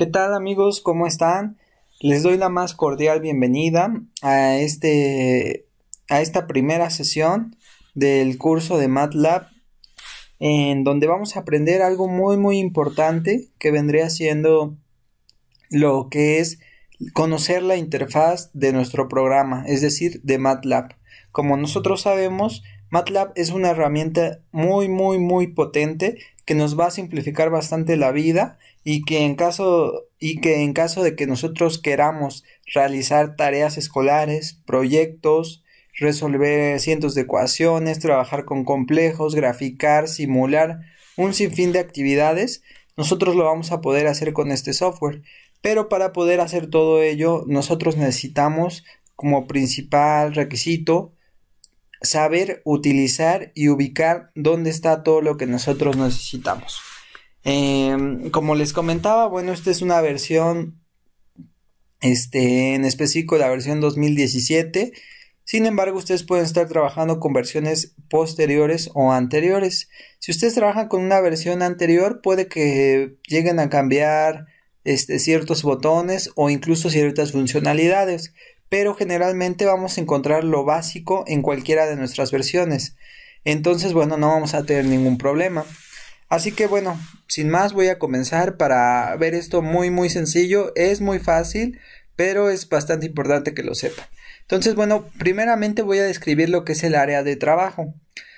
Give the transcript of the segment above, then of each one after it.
¿Qué tal amigos? ¿Cómo están? Les doy la más cordial bienvenida a este a esta primera sesión del curso de MATLAB en donde vamos a aprender algo muy muy importante que vendría siendo lo que es conocer la interfaz de nuestro programa, es decir, de MATLAB. Como nosotros sabemos, MATLAB es una herramienta muy, muy, muy potente que nos va a simplificar bastante la vida y que en caso, y que en caso de que nosotros queramos realizar tareas escolares, proyectos, resolver cientos de ecuaciones, trabajar con complejos, graficar, simular, un sinfín de actividades, nosotros lo vamos a poder hacer con este software. Pero para poder hacer todo ello, nosotros necesitamos como principal requisito saber utilizar y ubicar dónde está todo lo que nosotros necesitamos. Em, como les comentaba, bueno, esta es una versión, este, en específico la versión 2017. Sin embargo, ustedes pueden estar trabajando con versiones posteriores o anteriores. Si ustedes trabajan con una versión anterior, puede que lleguen a cambiar este, ciertos botones o incluso ciertas funcionalidades pero generalmente vamos a encontrar lo básico en cualquiera de nuestras versiones. Entonces, bueno, no vamos a tener ningún problema. Así que bueno, sin más voy a comenzar para ver esto muy muy sencillo, es muy fácil, pero es bastante importante que lo sepan. Entonces, bueno, primeramente voy a describir lo que es el área de trabajo.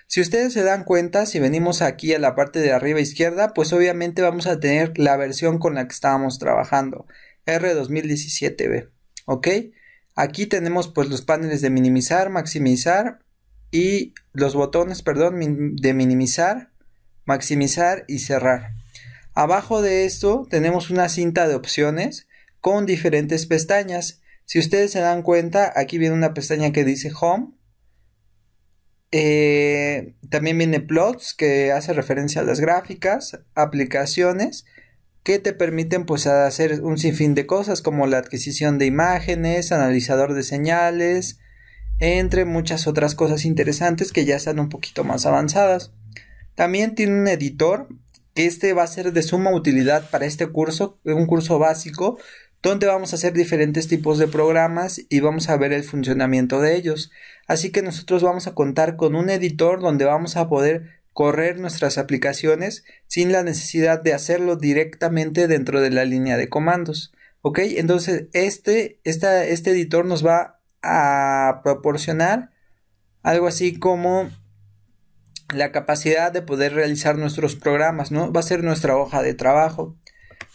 Si ustedes se dan cuenta, si venimos aquí a la parte de arriba izquierda, pues obviamente vamos a tener la versión con la que estábamos trabajando, R2017B, ¿ok? Aquí tenemos pues, los paneles de minimizar, maximizar y los botones, perdón, de minimizar, maximizar y cerrar. Abajo de esto tenemos una cinta de opciones con diferentes pestañas. Si ustedes se dan cuenta, aquí viene una pestaña que dice Home. Eh, también viene Plots, que hace referencia a las gráficas, aplicaciones que te permiten pues hacer un sinfín de cosas como la adquisición de imágenes, analizador de señales, entre muchas otras cosas interesantes que ya están un poquito más avanzadas. También tiene un editor que este va a ser de suma utilidad para este curso, un curso básico donde vamos a hacer diferentes tipos de programas y vamos a ver el funcionamiento de ellos. Así que nosotros vamos a contar con un editor donde vamos a poder correr nuestras aplicaciones sin la necesidad de hacerlo directamente dentro de la línea de comandos. ¿Ok? Entonces, este, este editor nos va a proporcionar algo así como la capacidad de poder realizar nuestros programas, ¿no? Va a ser nuestra hoja de trabajo.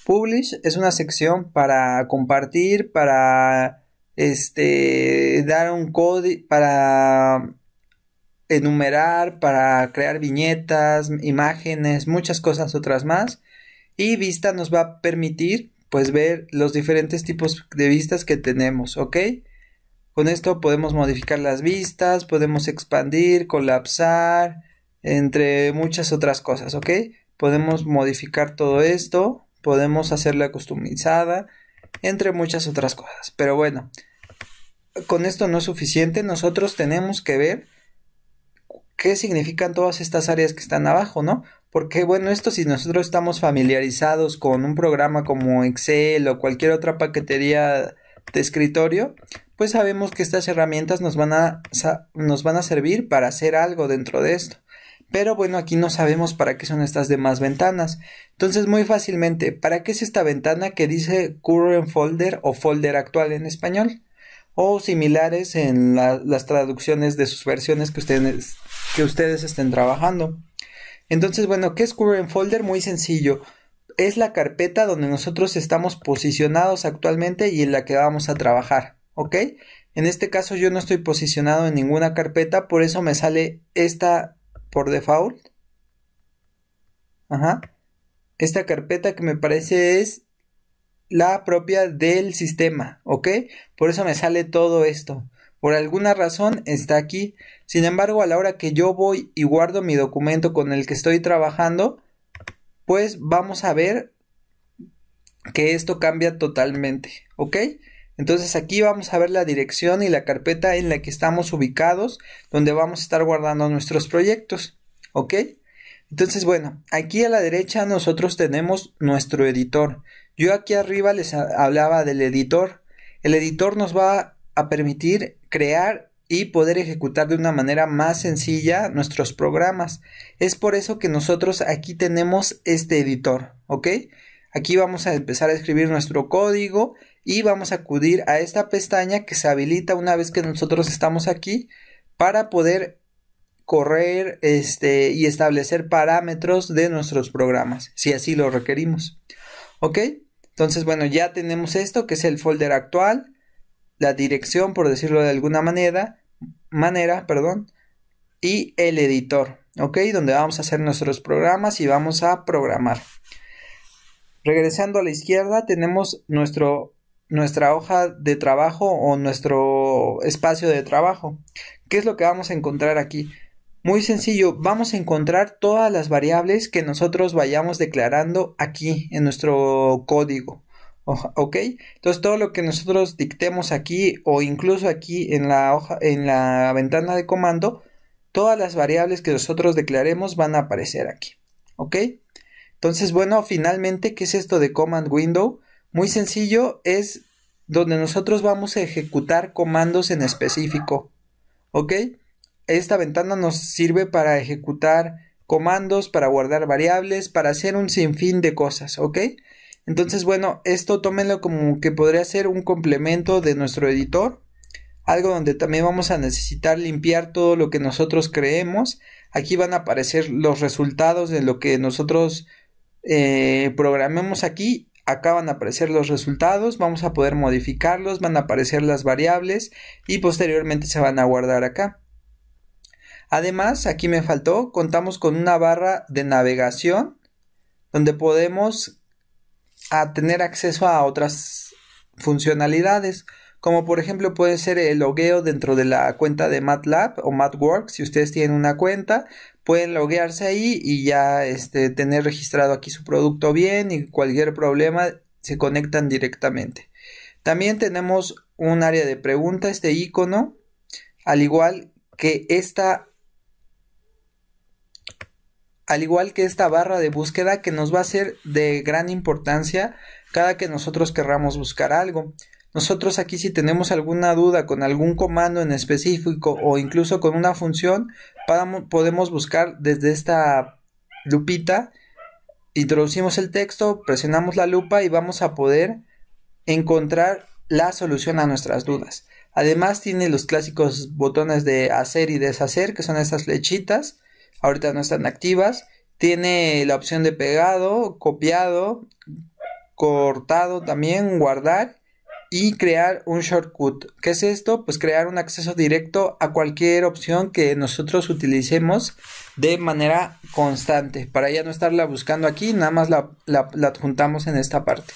Publish es una sección para compartir, para este dar un código para enumerar, para crear viñetas, imágenes, muchas cosas otras más. Y vista nos va a permitir pues ver los diferentes tipos de vistas que tenemos, ¿ok? Con esto podemos modificar las vistas, podemos expandir, colapsar, entre muchas otras cosas, ¿ok? Podemos modificar todo esto, podemos hacerla customizada, entre muchas otras cosas. Pero bueno, con esto no es suficiente, nosotros tenemos que ver qué significan todas estas áreas que están abajo, ¿no? Porque bueno, esto si nosotros estamos familiarizados con un programa como Excel o cualquier otra paquetería de escritorio, pues sabemos que estas herramientas nos van a, nos van a servir para hacer algo dentro de esto. Pero bueno, aquí no sabemos para qué son estas demás ventanas. Entonces, muy fácilmente, ¿para qué es esta ventana que dice current folder o folder actual en español? O similares en las traducciones de sus versiones que ustedes que ustedes estén trabajando. Entonces, bueno, ¿qué es Current Folder? Muy sencillo. Es la carpeta donde nosotros estamos posicionados actualmente y en la que vamos a trabajar, ¿ok? En este caso yo no estoy posicionado en ninguna carpeta, por eso me sale esta por default. Ajá. Esta carpeta que me parece es la propia del sistema, ¿ok? Por eso me sale todo esto. Por alguna razón está aquí. Sin embargo, a la hora que yo voy y guardo mi documento con el que estoy trabajando, pues vamos a ver que esto cambia totalmente, ¿ok? Entonces aquí vamos a ver la dirección y la carpeta en la que estamos ubicados, donde vamos a estar guardando nuestros proyectos, ¿ok? Entonces, bueno, aquí a la derecha nosotros tenemos nuestro editor. Yo aquí arriba les hablaba del editor. El editor nos va a permitir crear y poder ejecutar de una manera más sencilla nuestros programas. Es por eso que nosotros aquí tenemos este editor, ¿ok? Aquí vamos a empezar a escribir nuestro código y vamos a acudir a esta pestaña que se habilita una vez que nosotros estamos aquí para poder correr este, y establecer parámetros de nuestros programas, si así lo requerimos. ¿Ok? Entonces, bueno, ya tenemos esto que es el folder actual la dirección, por decirlo de alguna manera, manera, perdón, y el editor, Donde vamos a hacer nuestros programas y vamos a programar. Regresando a la izquierda tenemos nuestro, nuestra hoja de trabajo o nuestro espacio de trabajo. ¿Qué es lo que vamos a encontrar aquí? Muy sencillo, vamos a encontrar todas las variables que nosotros vayamos declarando aquí en nuestro código. ¿ok? Entonces todo lo que nosotros dictemos aquí o incluso aquí en la en la ventana de comando, todas las variables que nosotros declaremos van a aparecer aquí, ¿ok? Entonces, bueno, finalmente, ¿qué es esto de Command Window? Muy sencillo, es donde nosotros vamos a ejecutar comandos en específico, ¿ok? Esta ventana nos sirve para ejecutar comandos, para guardar variables, para hacer un sinfín de cosas, ¿ok? Entonces, bueno, esto tómenlo como que podría ser un complemento de nuestro editor, algo donde también vamos a necesitar limpiar todo lo que nosotros creemos. Aquí van a aparecer los resultados de lo que nosotros eh, programemos aquí. Acá van a aparecer los resultados, vamos a poder modificarlos, van a aparecer las variables y posteriormente se van a guardar acá. Además, aquí me faltó, contamos con una barra de navegación donde podemos a tener acceso a otras funcionalidades, como por ejemplo puede ser el logueo dentro de la cuenta de MATLAB o MatWorks, si ustedes tienen una cuenta, pueden loguearse ahí y ya este, tener registrado aquí su producto bien y cualquier problema se conectan directamente. También tenemos un área de preguntas, este icono, al igual que esta al igual que esta barra de búsqueda que nos va a ser de gran importancia cada que nosotros querramos buscar algo. Nosotros aquí si tenemos alguna duda con algún comando en específico o incluso con una función, podemos buscar desde esta lupita, introducimos el texto, presionamos la lupa y vamos a poder encontrar la solución a nuestras dudas. Además tiene los clásicos botones de hacer y deshacer, que son estas flechitas, ahorita no están activas. Tiene la opción de pegado, copiado, cortado también, guardar y crear un shortcut. ¿Qué es esto? Pues crear un acceso directo a cualquier opción que nosotros utilicemos de manera constante. Para ya no estarla buscando aquí, nada más la, adjuntamos en esta parte.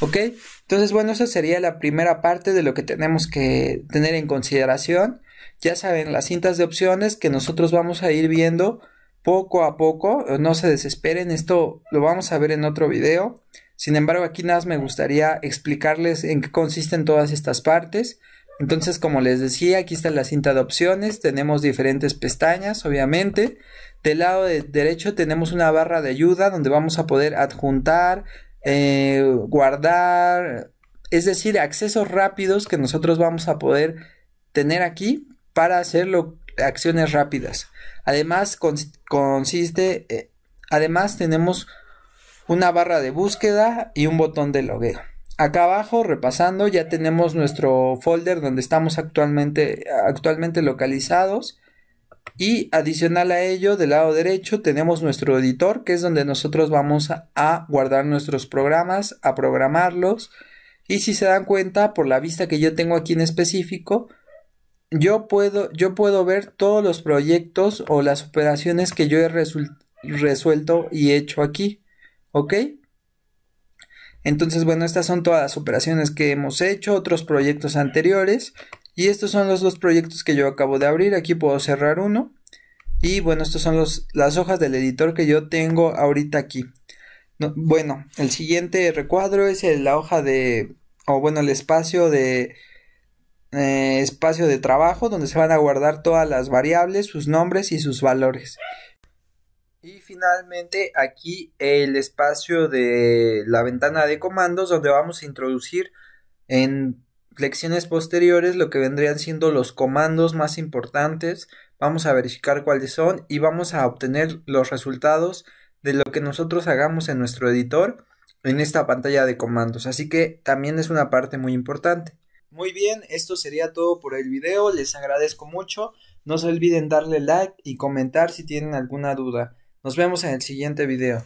¿Ok? Entonces, bueno, esa sería la primera parte de lo que tenemos que tener en consideración ya saben, las cintas de opciones que nosotros vamos a ir viendo poco a poco. Eh, no se desesperen, esto lo vamos a ver en otro video. Sin embargo, aquí nada más me gustaría explicarles en qué consisten todas estas partes. Entonces, como les decía, aquí está la cinta de opciones. Tenemos diferentes pestañas, obviamente. Del lado derecho tenemos una barra de ayuda donde vamos a poder adjuntar, eh, guardar, es decir, accesos rápidos que nosotros vamos a poder tener aquí para hacer acciones rápidas. Además, consiste, eh, además tenemos una barra de búsqueda y un botón de logueo. Acá abajo, repasando, ya tenemos nuestro folder donde estamos actualmente, actualmente localizados. Y adicional a ello, del lado derecho tenemos nuestro editor, que es donde nosotros vamos a guardar nuestros programas, a programarlos. Y si se dan cuenta, por la vista que yo tengo aquí en específico, yo puedo, yo puedo ver todos los proyectos o las operaciones que yo he resuelto y hecho aquí. ¿Ok? Entonces, bueno, estas son todas las operaciones que hemos hecho, otros proyectos anteriores. Y estos son los dos proyectos que yo acabo de abrir. Aquí puedo cerrar uno. Y bueno, estas son las hojas del editor que yo tengo ahorita aquí. bueno, el siguiente recuadro es la hoja de, o bueno, el espacio de eh, espacio de trabajo donde se van a guardar todas las variables, sus nombres y sus valores. Y finalmente aquí el espacio de la ventana de comandos donde vamos a introducir en lecciones posteriores lo que vendrían siendo los comandos más importantes. Vamos a verificar cuáles son y vamos a obtener los resultados de lo que nosotros hagamos en nuestro editor en esta pantalla de comandos. Así que también es una parte muy importante. Muy bien, esto sería todo por el video, les agradezco mucho, no se olviden darle like y comentar si tienen alguna duda. Nos vemos en el siguiente video.